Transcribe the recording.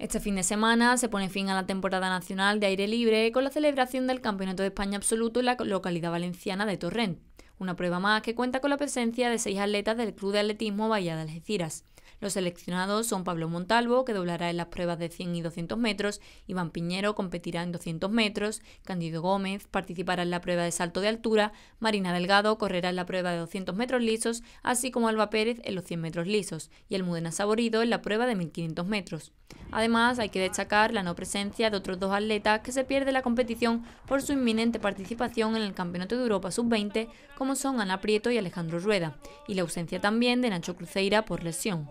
Este fin de semana se pone fin a la temporada nacional de aire libre con la celebración del Campeonato de España Absoluto en la localidad valenciana de Torrent, una prueba más que cuenta con la presencia de seis atletas del Club de Atletismo Bahía de Algeciras. Los seleccionados son Pablo Montalvo, que doblará en las pruebas de 100 y 200 metros, Iván Piñero competirá en 200 metros, Candido Gómez participará en la prueba de salto de altura, Marina Delgado correrá en la prueba de 200 metros lisos, así como Alba Pérez en los 100 metros lisos y Almudena Saborido en la prueba de 1500 metros. Además, hay que destacar la no presencia de otros dos atletas que se pierde la competición por su inminente participación en el Campeonato de Europa Sub-20, como son Ana Prieto y Alejandro Rueda, y la ausencia también de Nacho Cruzeira por lesión.